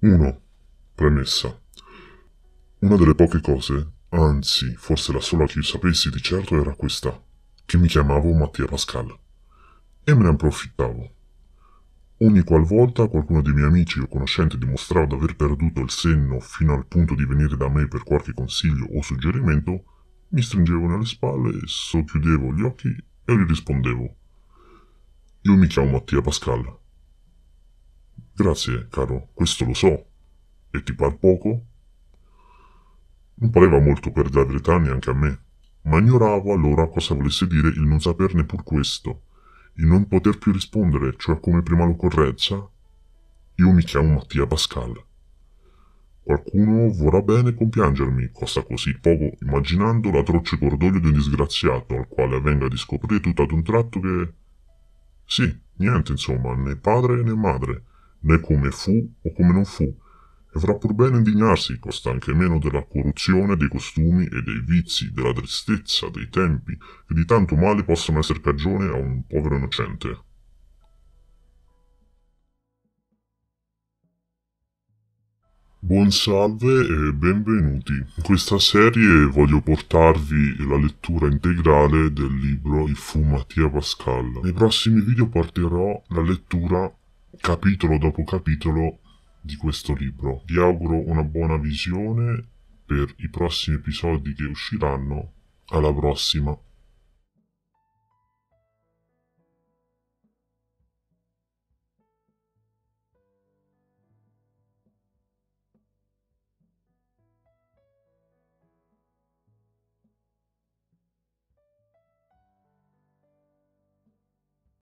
1. Premessa. Una delle poche cose, anzi forse la sola che io sapessi di certo era questa, che mi chiamavo Mattia Pascal. E me ne approfittavo. Ogni qualvolta qualcuno dei miei amici o conoscenti dimostrava di aver perduto il senno fino al punto di venire da me per qualche consiglio o suggerimento, mi stringevo nelle spalle, socchiudevo gli occhi e gli rispondevo. Io mi chiamo Mattia Pascal Grazie, caro, questo lo so. E ti par poco? Non pareva molto per dare Britannia anche a me, ma ignoravo allora cosa volesse dire il non saperne pur questo, il non poter più rispondere, cioè come prima l'occorrenza. Io mi chiamo Mattia Pascal. Qualcuno vorrà bene compiangermi, cosa così poco, immaginando l'atroce cordoglio di un disgraziato al quale avvenga di scoprire tutto ad un tratto che... Sì, niente insomma, né padre né madre, né come fu o come non fu, e avrà pur bene indignarsi, costa anche meno della corruzione, dei costumi e dei vizi, della tristezza, dei tempi, che di tanto male possono essere cagione a un povero innocente. Buon salve e benvenuti. In questa serie voglio portarvi la lettura integrale del libro Il fu Mattia Pascal. Nei prossimi video porterò la lettura capitolo dopo capitolo di questo libro. Vi auguro una buona visione per i prossimi episodi che usciranno. Alla prossima!